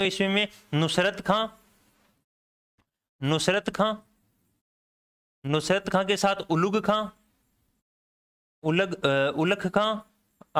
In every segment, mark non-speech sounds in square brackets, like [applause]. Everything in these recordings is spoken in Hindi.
तो इसमें में नुसरत खां नुसरत खां नुसरत खां के साथ उलुग खां उलग उलख खां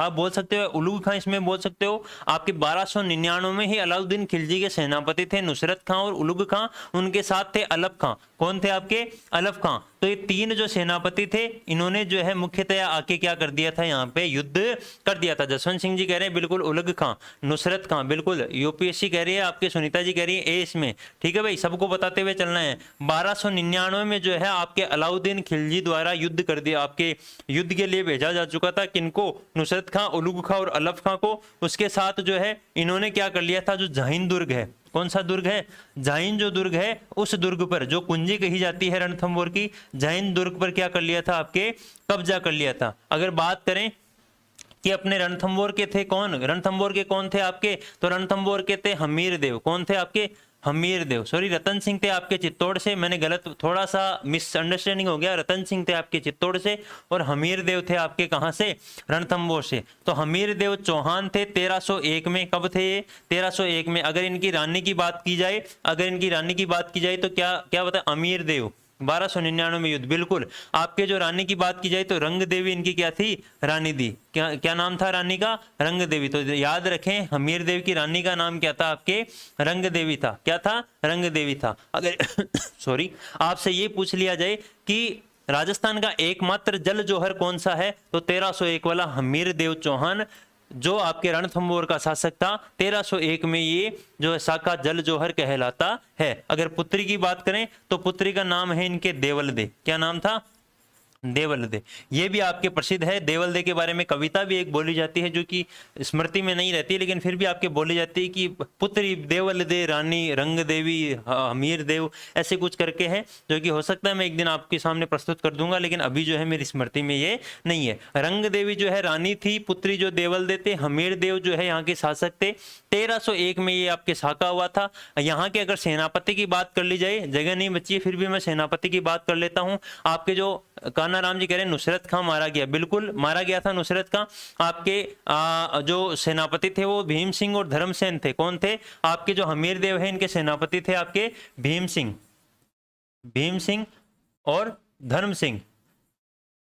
आप बोल सकते हो उलूग खां इसमें बोल सकते हो आपके 1299 में ही अलाउद्दीन खिलजी के सेनापति थे नुसरत खां और उलूग खां उनके साथ थे अलफ खां कौन थे आपके अलफ खां तो ये तीन जो सेनापति थे इन्होंने जो है मुख्यतया आके क्या कर दिया था यहाँ पे युद्ध कर दिया था जसवंत सिंह जी कह रहे हैं बिल्कुल उलग खां नुसरत खां बिल्कुल यूपीएससी कह रही है आपके सुनीता जी कह रही है ए इसमें ठीक है भाई सबको बताते हुए चलना है बारह में जो है आपके अलाउद्दीन खिलजी द्वारा युद्ध कर दिया आपके युद्ध के लिए भेजा जा चुका था किनको नुसरत खां उलुग खां और अलफ खां को उसके साथ जो है इन्होंने क्या कर लिया था जो जहिंद दुर्ग है कौन सा दुर्ग है जाइन जो दुर्ग है उस दुर्ग पर जो कुंजी कही जाती है रणथम्बोर की जाइन दुर्ग पर क्या कर लिया था आपके कब्जा कर लिया था अगर बात करें कि अपने रणथम्बोर के थे कौन रणथम्बोर के कौन थे आपके तो रणथम्बोर के थे हमीर देव कौन थे आपके हमीर देव सॉरी रतन सिंह थे आपके चित्तौड़ से मैंने गलत थोड़ा सा मिसअंडरस्टैंडिंग हो गया रतन सिंह थे आपके चित्तौड़ से और हमीर देव थे आपके कहाँ से रणथम्बोर से तो हमीर देव चौहान थे 1301 में कब थे ये 1301 में अगर इनकी रानी की बात की जाए अगर इनकी रानी की बात की जाए तो क्या क्या बताए अमीर देव बारह सौ निन्यानवे में युद्ध बिल्कुल आपके जो रानी की बात की जाए तो रंग देवी इनकी क्या थी रानी दी क्या क्या नाम था रानी का रंग देवी तो याद रखें हमीर देव की रानी का नाम क्या था आपके रंग देवी था क्या था रंग देवी था अगर [coughs] सॉरी आपसे ये पूछ लिया जाए कि राजस्थान का एकमात्र जल जोहर कौन सा है तो 1301 वाला हमीर देव चौहान जो आपके रणथम्बोर का शासक था 1301 में ये जो है शाखा जल जोहर कहलाता है अगर पुत्री की बात करें तो पुत्री का नाम है इनके देवल दे क्या नाम था देवल दे ये भी आपके प्रसिद्ध है देवल दे के बारे में कविता भी एक बोली जाती है जो कि स्मृति में नहीं रहती है लेकिन फिर भी आपके बोली जाती है कि पुत्री देवल दे रानी रंग देवी हमीर देव ऐसे कुछ करके है जो कि हो सकता है मैं एक दिन आपके सामने प्रस्तुत कर दूंगा लेकिन अभी जो है मेरी स्मृति में ये नहीं है रंग देवी जो है रानी थी पुत्री जो देवल दे थे हमीर देव जो है यहाँ के शासक थे तेरह में ये आपके साका हुआ था यहाँ के अगर सेनापति की बात कर ली जाए जगह नहीं बची है फिर भी मैं सेनापति की बात कर लेता हूँ आपके जो का मौलाना राम जी कह रहे हैं नुसरत खां मारा गया बिल्कुल मारा गया था नुसरत खां आपके आ, जो सेनापति थे वो भीम सिंह और धर्मसेन थे कौन थे आपके जो हमीर देव है इनके सेनापति थे आपके भीम सिंह भीम सिंह और धर्म सिंह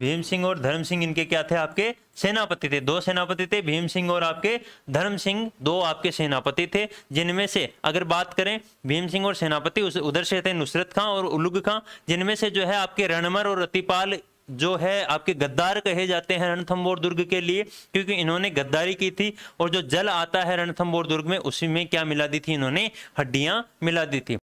भीम सिंह और धर्म सिंह इनके क्या थे आपके सेनापति थे दो सेनापति थे भीम सिंह और आपके धर्म सिंह दो आपके सेनापति थे जिनमें से अगर बात करें भीम सिंह और सेनापति उस उधर से थे नुसरत खां और उलुग खां जिनमें से जो है आपके रणमर और रतिपाल जो है आपके गद्दार कहे जाते हैं रणथम्बोर दुर्ग के लिए क्योंकि इन्होंने गद्दारी की थी और जो जल आता है रणथम्बोर दुर्ग में उसी में क्या मिला दी थी इन्होंने हड्डियां मिला दी थी